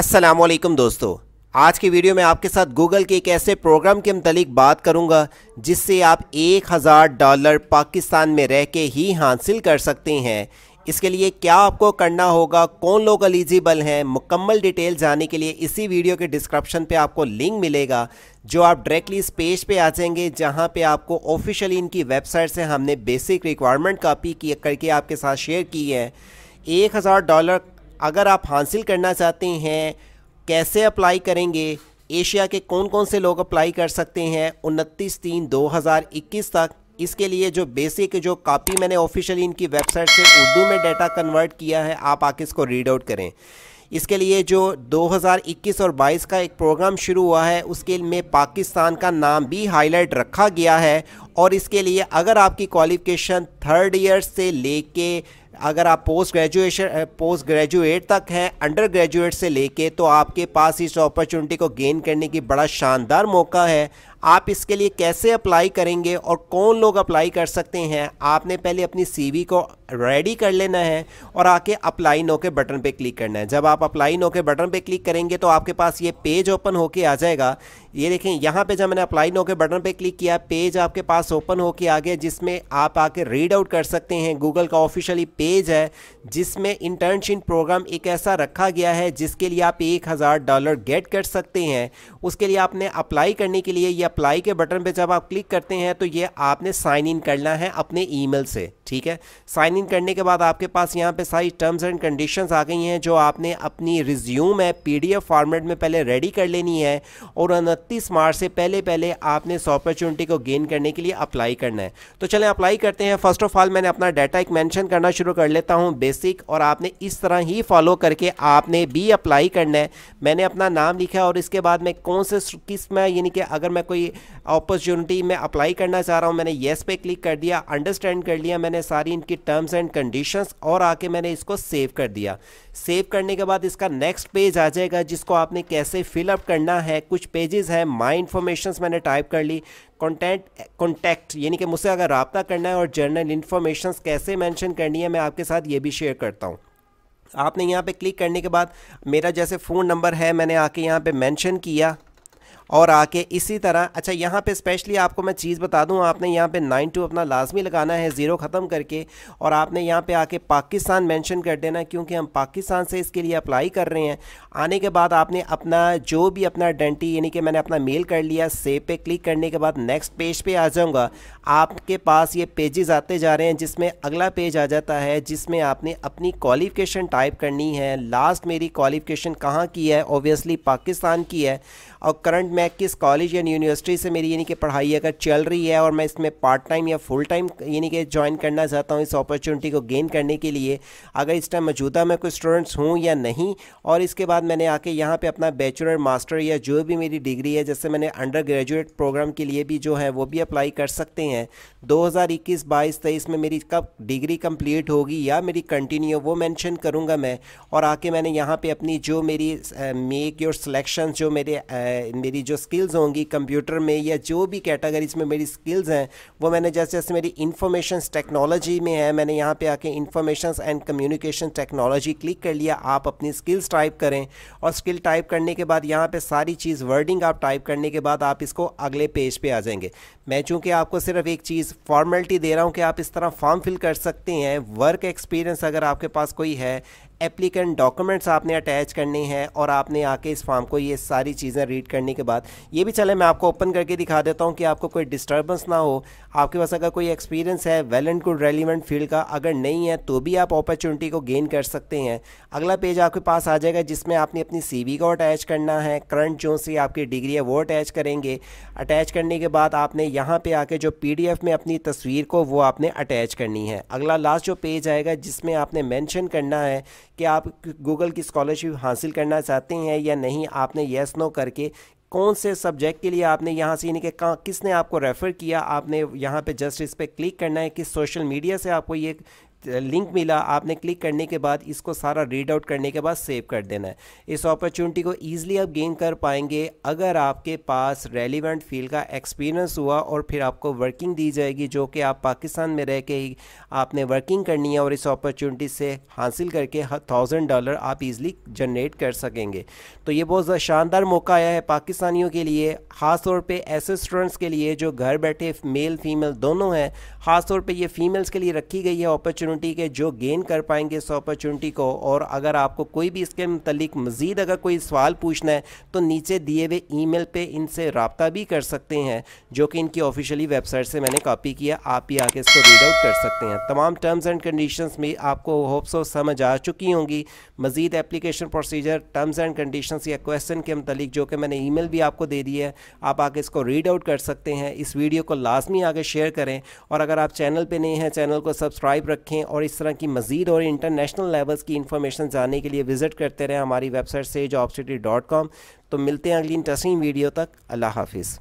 असलम दोस्तों आज की वीडियो में आपके साथ गूगल के एक ऐसे प्रोग्राम के मतलब बात करूंगा जिससे आप एक हज़ार डॉलर पाकिस्तान में रह के ही हासिल कर सकते हैं इसके लिए क्या आपको करना होगा कौन लोग एलिजिबल हैं मुकम्मल डिटेल जाने के लिए इसी वीडियो के डिस्क्रिप्शन पे आपको लिंक मिलेगा जो आप डायरेक्टली इस पेज पे आ जाएंगे जहाँ पे आपको ऑफिशियली इनकी वेबसाइट से हमने बेसिक रिक्वायरमेंट कॉपी करके आपके साथ शेयर की है एक हज़ार डॉलर अगर आप हासिल करना चाहते हैं कैसे अप्लाई करेंगे एशिया के कौन कौन से लोग अप्लाई कर सकते हैं उनतीस तीन दो हज़ार इक्कीस तक इसके लिए जो बेसिक जो कापी मैंने ऑफिशियली इनकी वेबसाइट से उर्दू में डाटा कन्वर्ट किया है आप आके इसको रीड आउट करें इसके लिए जो 2021 और 22 का एक प्रोग्राम शुरू हुआ है उसके में पाकिस्तान का नाम भी हाईलाइट रखा गया है और इसके लिए अगर आपकी क्वालिफ़िकेशन थर्ड ईयर से लेके अगर आप पोस्ट ग्रेजुएशन पोस्ट ग्रेजुएट तक हैं अंडर ग्रेजुएट से लेके तो आपके पास इस अपॉर्चुनिटी को गेन करने की बड़ा शानदार मौका है आप इसके लिए कैसे अप्लाई करेंगे और कौन लोग अप्लाई कर सकते हैं आपने पहले अपनी सीवी को रेडी कर लेना है और आके अप्लाई नो के बटन पे क्लिक करना है जब आप अप्लाई नो के बटन पे क्लिक करेंगे तो आपके पास ये पेज ओपन होके आ जाएगा ये देखें यहाँ पे जब मैंने अप्लाई नो के बटन पे क्लिक किया पेज आपके पास ओपन होके आ गया जिसमें आप आके रीड आउट कर सकते हैं गूगल का ऑफिशियली पेज है जिसमें इंटर्नशिप प्रोग्राम एक ऐसा रखा गया है जिसके लिए आप एक डॉलर गेट कर सकते हैं उसके लिए आपने अप्लाई करने के लिए यह अप्लाई के बटन पे जब आप क्लिक करते हैं तो ये आपने साइन इन करना है अपने ईमेल से ठीक है साइन इन करने के बाद आपके पास यहाँ पे सारी टर्म्स एंड कंडीशंस आ गई हैं जो आपने अपनी रिज्यूम है पीडीएफ फॉर्मेट में पहले रेडी कर लेनी है और उनतीस मार्च से पहले पहले आपने इस अपॉर्चुनिटी को गेन करने के लिए अप्लाई करना है तो चले अप्लाई करते हैं फर्स्ट ऑफ ऑल मैंने अपना डाटा एक मैंशन करना शुरू कर लेता हूँ बेसिक और आपने इस तरह ही फॉलो करके आपने भी अप्लाई करना है मैंने अपना नाम लिखा और इसके बाद मैं कौन से किस में यानी कि अगर मैं कोई वाली अपॉर्चुनिटी मैं अप्लाई करना चाह रहा हूँ मैंने येस पे क्लिक कर दिया अंडरस्टैंड कर लिया मैंने सारी इनकी टर्म्स एंड कंडीशंस और आके मैंने इसको सेव कर दिया सेव करने के बाद इसका नेक्स्ट पेज आ जाएगा जिसको आपने कैसे फिलअप करना है कुछ पेजेस हैं माई इन्फॉर्मेशन मैंने टाइप कर ली कॉन्टेंट कॉन्टैक्ट यानी कि मुझसे अगर रबता करना है और जर्नल इन्फॉर्मेशन कैसे मैंशन करनी है मैं आपके साथ ये भी शेयर करता हूँ आपने यहाँ पे क्लिक करने के बाद मेरा जैसे फ़ोन नंबर है मैंने आके यहाँ पे मेंशन किया और आके इसी तरह अच्छा यहाँ पे स्पेशली आपको मैं चीज़ बता दूँ आपने यहाँ पे नाइन टू अपना लाजमी लगाना है ज़ीरो ख़त्म करके और आपने यहाँ पे आके पाकिस्तान मेंशन कर देना क्योंकि हम पाकिस्तान से इसके लिए अप्लाई कर रहे हैं आने के बाद आपने अपना जो भी अपना आइडेंटी यानी कि मैंने अपना मेल कर लिया सेब पे क्लिक करने के बाद नेक्स्ट पेज पे आ जाऊँगा आपके पास ये पेजेज आते जा रहे हैं जिसमें अगला पेज आ जाता है जिसमें आपने अपनी क्वालिफिकेशन टाइप करनी है लास्ट मेरी क्वालिफिकेशन कहाँ की है ओबियसली पाकिस्तान की है और करंट में मैं किस कॉलेज या यूनिवर्सिटी से मेरी यानी कि पढ़ाई अगर चल रही है और मैं इसमें पार्ट टाइम या फुल टाइम यानी कि ज्वाइन करना चाहता हूँ इस अपॉर्चुनिटी को गेन करने के लिए अगर इस टाइम मौजूदा मैं कोई स्टूडेंट्स हूँ या नहीं और इसके बाद मैंने आके यहाँ पर अपना बैचलर मास्टर या जो भी मेरी डिग्री है जैसे मैंने अंडर ग्रेजुएट प्रोग्राम के लिए भी जो है वो भी अप्लाई कर सकते हैं दो हज़ार इक्कीस में मेरी कब डिग्री कम्प्लीट होगी या मेरी कंटिन्यू वो मैंशन करूँगा मैं और आके मैंने यहाँ पर अपनी जो मेरी मेक योर सिलेक्शन जो मेरे मेरी जो स्किल्स होंगी कंप्यूटर में या जो भी कैटेगरीज में मेरी स्किल्स हैं वो मैंने जैसे जैसे मेरी इंफॉर्मेशन टेक्नोलॉजी में है मैंने यहाँ पे आके information and communication technology click कर लिया आप अपनी स्किल्स टाइप करें और स्किल टाइप करने के बाद यहाँ पर सारी चीज़ वर्डिंग आप टाइप करने के बाद आप इसको अगले पेज पर पे आ जाएंगे मैं चूँकि आपको सिर्फ एक चीज़ फॉर्मेलिटी दे रहा हूँ कि आप इस तरह फॉर्म फिल कर सकते हैं वर्क एक्सपीरियंस अगर आपके पास कोई है एप्लीकेंट डॉक्यूमेंट्स आपने अटैच करनी है और आपने आके इस फॉर्म को ये सारी चीज़ें रीड करने के बाद ये भी चले मैं आपको ओपन करके दिखा देता हूँ कि आपको कोई डिस्टर्बेंस ना हो आपके पास अगर कोई एक्सपीरियंस है well and good relevant field का अगर नहीं है तो भी आप अपॉर्चुनिटी को गेन कर सकते हैं अगला पेज आपके पास आ जाएगा जिसमें आपने अपनी सी को अटैच करना है करंट जो सी आपकी डिग्री है वो अटैच करेंगे अटैच करने के बाद आपने यहाँ पर आके जो एफ में अपनी तस्वीर को वो आपने अटैच करनी है अगला लास्ट जो पेज आएगा जिसमें आपने मैंशन करना है कि आप गूगल की स्कॉलरशिप हासिल करना चाहते हैं या नहीं आपने येस नो करके कौन से सब्जेक्ट के लिए आपने यहाँ से यानी कि कहाँ किसने आपको रेफ़र किया आपने यहाँ पे जस्ट इस पर क्लिक करना है किस सोशल मीडिया से आपको ये लिंक मिला आपने क्लिक करने के बाद इसको सारा रीड आउट करने के बाद सेव कर देना है इस अपॉर्चुनिटी को ईजिली आप गेन कर पाएंगे अगर आपके पास रेलिवेंट फील्ड का एक्सपीरियंस हुआ और फिर आपको वर्किंग दी जाएगी जो कि आप पाकिस्तान में रह के ही आपने वर्किंग करनी है और इस अपॉर्चुनिटी से हासिल करके थाउजेंड डॉलर आप ईजिली जनरेट कर सकेंगे तो ये बहुत शानदार मौका आया है पाकिस्तानियों के लिए ख़ासतौर पर ऐसे स्टूडेंट्स के लिए जो घर बैठे मेल फीमेल दोनों हैं ख़ासतौर पर यह फीमेल्स के लिए रखी गई है अपॉर्चुनिटी अपॉर्चुनिटी के जो गेन कर पाएंगे इस अपॉर्चुनिटी को और अगर आपको कोई भी इसके मतलब मज़ीद अगर कोई सवाल पूछना है तो नीचे दिए हुए ईमेल पे इनसे रबता भी कर सकते हैं जो कि इनकी ऑफिशियली वेबसाइट से मैंने कॉपी किया आप ही आके इसको रीड आउट कर सकते हैं तमाम टर्म्स एंड कंडीशन में आपको होप्स और समझ आ चुकी होंगी मज़ीद application procedure terms and condition या क्वेश्चन के मतलब जो कि मैंने ई भी आपको दे दी है आप आके इसको रीड आउट कर सकते हैं इस वीडियो को लाजमी आगे शेयर करें और अगर आप चैनल पर नहीं हैं चैनल को सब्सक्राइब रखें करें और इस तरह की मज़ीद और इंटरनेशनल लेवल्स की इंफॉर्मेशन जानने के लिए विज़िट करते रहें हमारी वेबसाइट से जॉब सिटी डॉट कॉम तो मिलते हैं अगली इंटरेस्टिंग वीडियो तक अल्लाह हाफिज़